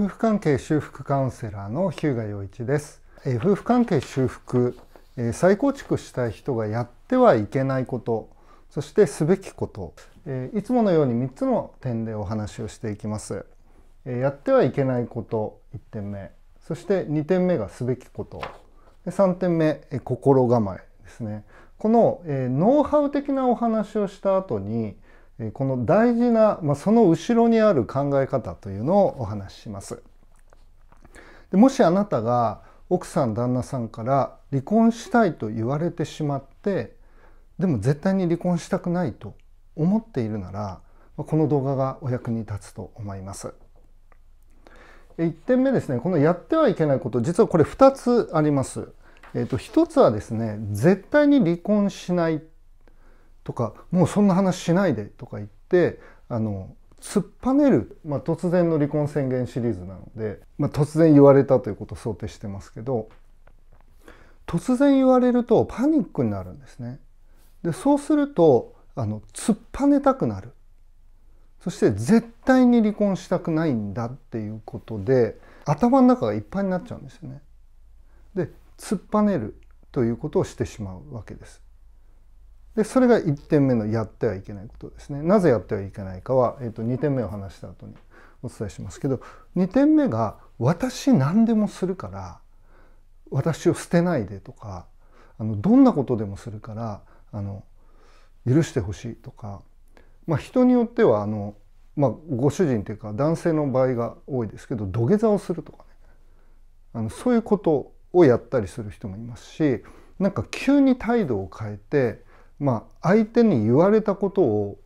夫婦関係修復カウンセラーの日向洋一です、え夫婦関係修復、え再構築したい人がやってはいけないことそしてすべきこと、えいつものように3つの点でお話をしていきます、えやってはいけないこと1点目そして2点目がすべきことで3点目、え心構えですねこの、えノウハウ的なお話をした後にこの大事な、まあ、その後ろにある考え方というのをお話しします。でもしあなたが奥さん旦那さんから離婚したいと言われてしまってでも絶対に離婚したくないと思っているならこの動画がお役に立つと思います。1点目ですねこのやってはいけないこと実はこれ2つあります。えー、と1つはですね絶対に離婚しないとかもうそんな話しないでとか言ってあの突っぱねる、まあ、突然の離婚宣言シリーズなので、まあ、突然言われたということを想定してますけど突然言われるとパニックになるんですね。でそうするとあの突っぱねたくなるそして絶対に離婚したくないんだっていうことで頭の中がいっぱいになっちゃうんですよね。で突っぱねるということをしてしまうわけです。でそれが1点目のやってはいけないことですねなぜやってはいけないかは、えー、と2点目を話した後にお伝えしますけど2点目が私何でもするから私を捨てないでとかあのどんなことでもするからあの許してほしいとか、まあ、人によってはあの、まあ、ご主人というか男性の場合が多いですけど土下座をするとかねあのそういうことをやったりする人もいますしなんか急に態度を変えてまあ、相手に言われたことを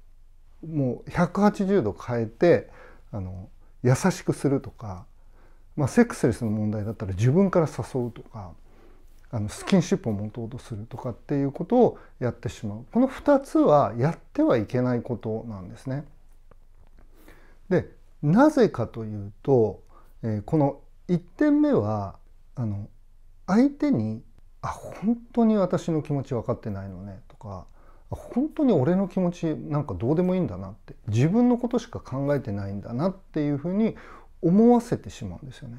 もう180度変えてあの優しくするとか、まあ、セックスレスの問題だったら自分から誘うとかあのスキンシップを持とうとするとかっていうことをやってしまうこの2つはやってはいけないことなんですね。でなぜかというと、えー、この1点目はあの相手に「あ本当に私の気持ち分かってないのね」と。か本当に俺の気持ちなんかどうでもいいんだなって自分のことしか考えてないんだなっていうふうに思わせてしまうんですよね。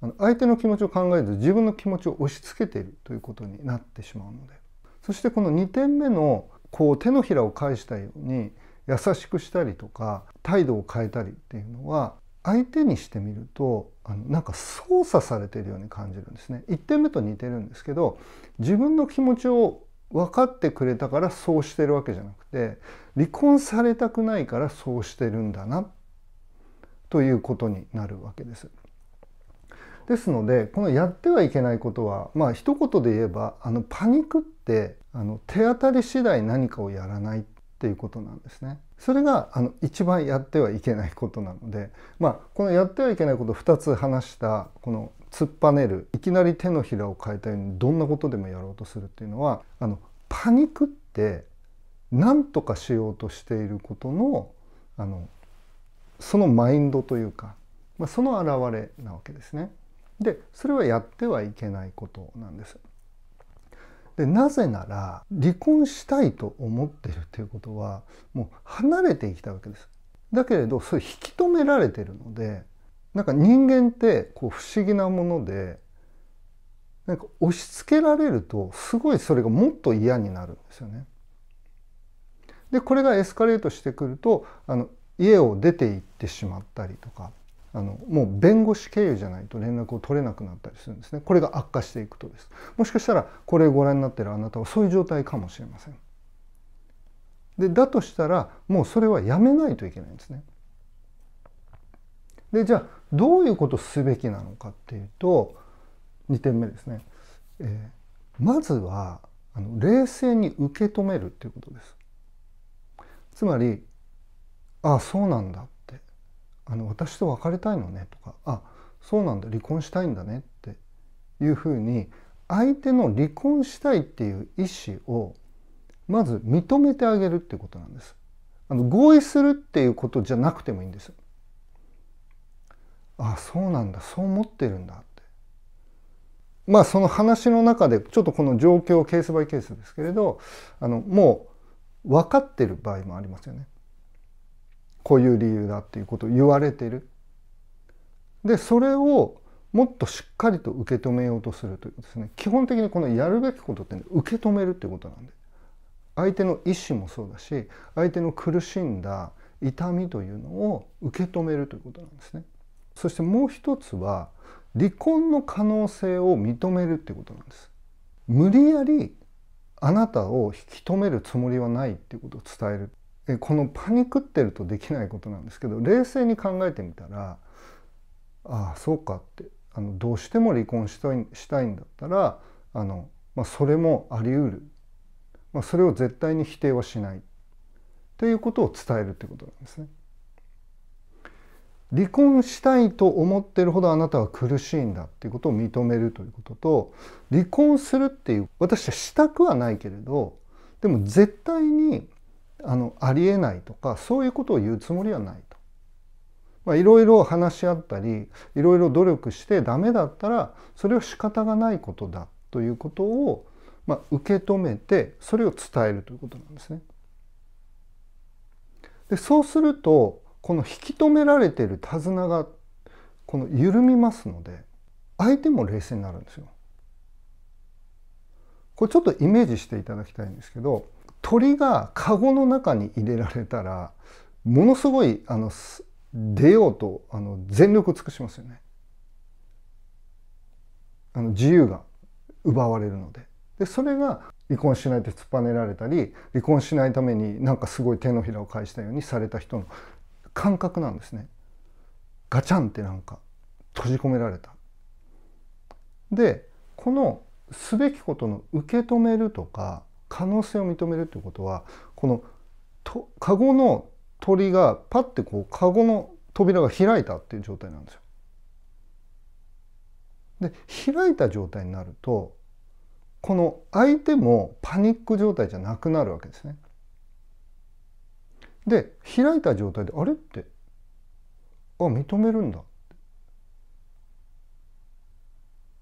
あの相手の気持ちを考えると自分の気持ちを押し付けているということになってしまうのでそしてこの2点目のこう手のひらを返したように優しくしたりとか態度を変えたりっていうのは相手にしてみるとあのなんか操作されているように感じるんですね。1点目と似てるんですけど自分の気持ちを分かってくれたからそうしてるわけじゃなくて離婚されたくないからそうしてるんだなということになるわけです。ですのでこのやってはいけないことはまあ一言で言えばあのパニックってあの手当たり次第何かをやらないっていうことなんですね。それがあの一番やってはいけないことなので、まあ、このやってはいけないこと2つ話したこの突っぱねるいきなり手のひらを変えたようにどんなことでもやろうとするっていうのはあのパニックって何とかしようとしていることのあのそのマインドというか、まあ、その表れなわけですね。でそれはやってはいけないことなんです。でなぜなら離婚したいと思ってるということはもう離れていきたわけです。だけれどそれ引き止められてるのでなんか人間ってこう不思議なものでなんか押し付けられるとすごいそれがもっと嫌になるんですよね。でこれがエスカレートしてくるとあの家を出て行ってしまったりとかあのもう弁護士経由じゃないと連絡を取れなくなったりするんですねこれが悪化していくとですもしかしたらこれをご覧になってるあなたはそういう状態かもしれませんでだとしたらもうそれはやめないといけないんですねでじゃあどういうことすべきなのかっていうと2点目ですね、えー、まずはあの冷静に受け止めるっていうことですつまり「ああそうなんだ」って「あの私と別れたいのね」とか「あそうなんだ離婚したいんだね」っていうふうに相手の離婚したいっていう意思をまず認めてあげるっていうことなんです。あの合意するっていうことじゃなくてもいいんです。あそうなんだそう思ってるんだってまあその話の中でちょっとこの状況ケースバイケースですけれどあのもう分かってる場合もありますよねこういう理由だっていうことを言われてるでそれをもっとしっかりと受け止めようとするというですね基本的にこのやるべきことって、ね、受け止めるってことなんで相手の意思もそうだし相手の苦しんだ痛みというのを受け止めるということなんですね。そしてもう一つは離婚の可能性を認めるってことなんです無理やりあなたを引き止めるつもりはないっていうことを伝えるこのパニックってるとできないことなんですけど冷静に考えてみたらああそうかってあのどうしても離婚したいしたいんだったらあの、まあ、それもあり得る、まあ、それを絶対に否定はしないということを伝えるってことなんですね。離婚したいと思ってるほどあなたは苦しいんだっていうことを認めるということと離婚するっていう私はしたくはないけれどでも絶対にあのありえないとかそういうことを言うつもりはないと。まあ、いろいろ話し合ったりいろいろ努力してダメだったらそれは仕方がないことだということを、まあ、受け止めてそれを伝えるということなんですね。でそうするとこの引き止められている手綱がこの緩みますので相手も冷静になるんですよ。これちょっとイメージしていただきたいんですけど鳥が籠の中に入れられたらものすごいあの出ようとあの全力を尽くしますよね。あの自由が奪われるのででそれが離婚しないで突っぱねられたり離婚しないためになんかすごい手のひらを返したようにされた人の感覚なんですねガチャンってなんか閉じ込められたでこのすべきことの受け止めるとか可能性を認めるということはこのとカゴの鳥がパッてこうカゴの扉が開いたっていう状態なんですよ。で開いた状態になるとこの相手もパニック状態じゃなくなるわけですね。で開いた状態であれってあ認めるんだ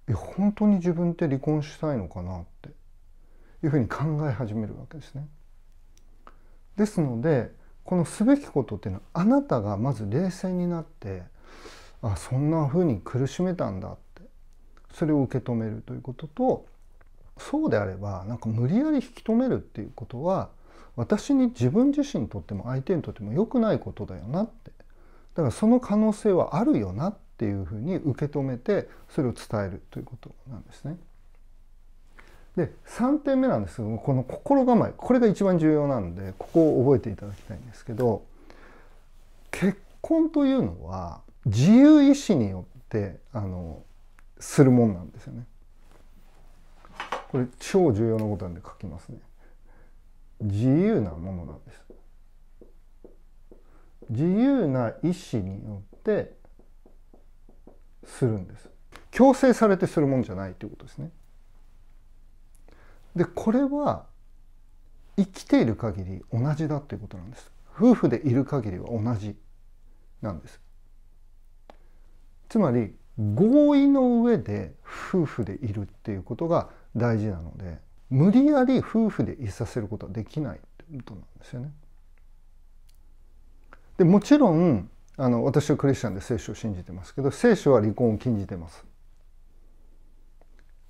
いや本当に自分って離婚したいのかなっていうふうに考え始めるわけですね。ですのでこのすべきことっていうのはあなたがまず冷静になってあそんなふうに苦しめたんだってそれを受け止めるということとそうであればなんか無理やり引き止めるっていうことは私に自分自身にとっても相手にとっても良くないことだよなってだからその可能性はあるよなっていうふうに受け止めてそれを伝えるということなんですね。で3点目なんですけどもこの心構えこれが一番重要なんでここを覚えていただきたいんですけど結婚というのは自由意志によってあのするもんなんですよね。これ超重要なことなんで書きますね。自由なものなんです。自由な意思によってするんです。強制されてするもんじゃないということですね。でこれは生きている限り同じだということなんです。夫婦でいる限りは同じなんです。つまり合意の上で夫婦でいるっていうことが大事なので無理やり夫婦でいさせることはできないってことなんですよね。でもちろんあの私はクリスチャンで聖書を信じてますけど聖書は離婚を禁じてます。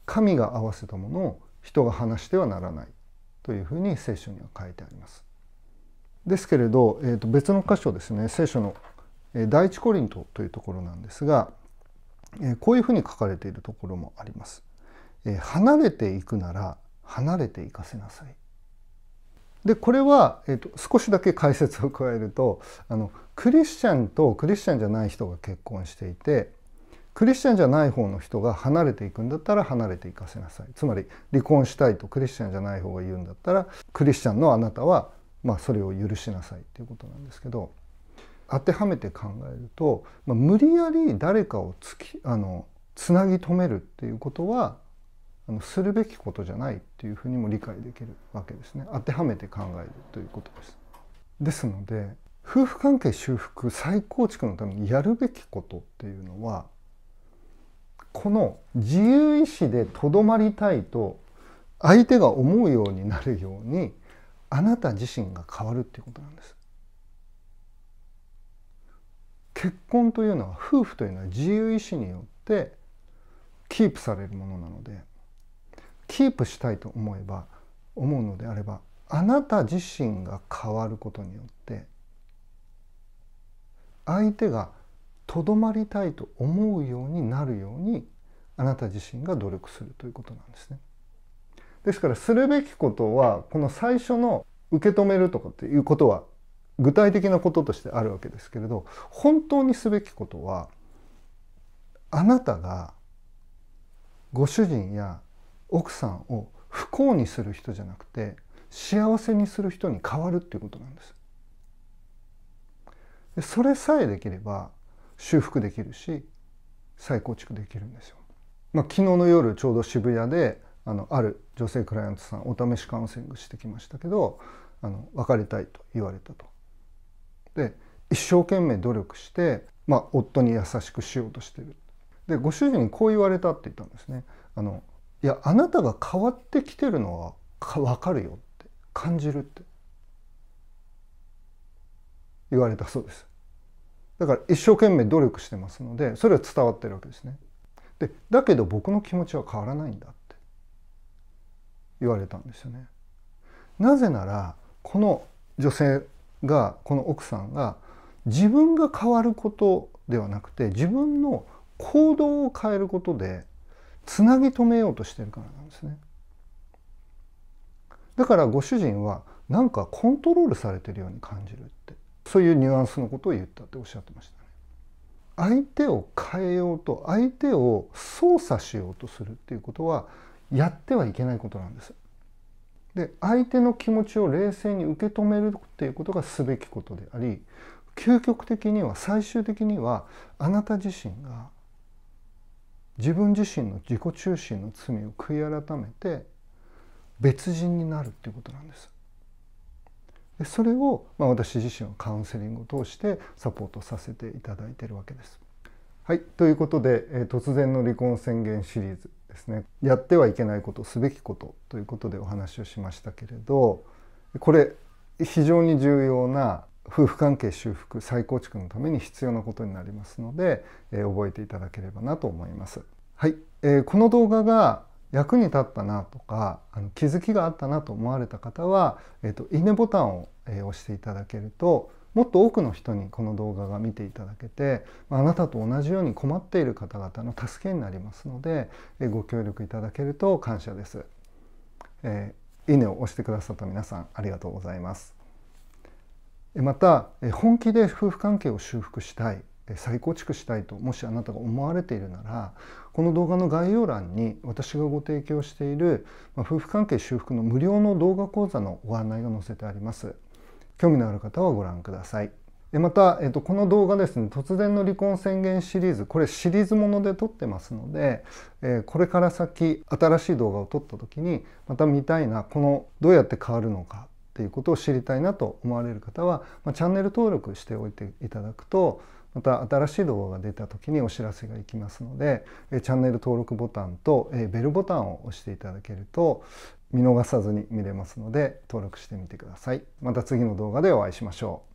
神が合わせたものを人が話してはならないというふうに聖書には書いてあります。ですけれど、えー、と別の箇所ですね聖書の第一コリントというところなんですがえこういうふうに書かれているところもあります。え離れていくなら離れて行かせなさい。でこれは、えーと、少しだけ解説を加えるとあのクリスチャンとクリスチャンじゃない人が結婚していてクリスチャンじゃない方の人が離れていくんだったら離れていかせなさいつまり離婚したいとクリスチャンじゃない方が言うんだったらクリスチャンのあなたは、まあ、それを許しなさいっていうことなんですけど当てはめて考えると、まあ、無理やり誰かをつきあのつなぎ止めるっていうことはあのするべきことじゃないっていうふうにも理解できるわけですね当てはめて考えるということです。ですので夫婦関係修復再構築のためにやるべきことっていうのはこの自由意志でとどまりたいと相手が思うようになるようにあなた自身が変わるっていうことなんです。結婚というのは夫婦というのは自由意志によってキープされるものなのでキープしたいと思えば思うのであればあなた自身が変わることによって相手がとどまりたいと思うようになるようにあなた自身が努力するということなんですね。ですからするべきことはこの最初の受け止めるとかっていうことは具体的なこととしてあるわけですけれど本当にすべきことはあなたがご主人や奥さんを不幸にする人じゃなくて幸せにする人に変わるっていうことなんです。でそれさえできれば修復できるし再構築できるんですよ。まあ、昨日の夜ちょうど渋谷であのある女性クライアントさんお試しカウンセリングしてきましたけどあの別れたいと言われたと。で一生懸命努力して、まあ、夫に優しくしようとしてる。でご主人にこう言われたって言ったんですね。あのいやあなたが変わってきてるのは分かるよって感じるって言われたそうですだから一生懸命努力してますのでそれは伝わってるわけですねでだけど僕の気持ちは変わらないんだって言われたんですよねなぜならこの女性がこの奥さんが自分が変わることではなくて自分の行動を変えることでつなぎ止めようとしてるからなんですね。だからご主人はなんかコントロールされてるように感じるってそういうニュアンスのことを言ったっておっしゃってましたね。相手を変えようと相手を操作しようとするっていうことはやってはいけないことなんです。で相手の気持ちを冷静に受け止めるっていうことがすべきことであり究極的には最終的にはあなた自身が自分自身の自己中心の罪を悔い改めて別人になるっていうことなんです。でそれを、まあ、私自身はカウンセリングを通してサポートさせていただいてるわけです。はいということで、えー、突然の離婚宣言シリーズですねやってはいけないことすべきことということでお話をしましたけれどこれ非常に重要な夫婦関係修復再構築のために必要なことになりますので、えー、覚えていただければなと思います。はい、えー、この動画が役に立ったなとかあの気づきがあったなと思われた方は、えーと、いいねボタンを、えー、押していただけるともっと多くの人にこの動画が見ていただけてあなたと同じように困っている方々の助けになりますのでえご協力いただけると感謝です。えー、いいねを押してくださった皆さんありがとうございます。また本気で夫婦関係を修復したい再構築したいともしあなたが思われているならこの動画の概要欄に私がご提供している、ま夫婦関係修復の無料の動画講座のご案内が載せてあります興味のある方はご覧くださいまた、えっと、この動画ですね突然の離婚宣言シリーズこれシリーズもので撮ってますので、えこれから先新しい動画を撮った時にまた見たいなこのどうやって変わるのかっていうことを知りたいなと思われる方は、まあ、チャンネル登録しておいていただくとまた新しい動画が出た時にお知らせがいきますのでチャンネル登録ボタンとベルボタンを押していただけると見逃さずに見れますので登録してみてください。また次の動画でお会いしましょう。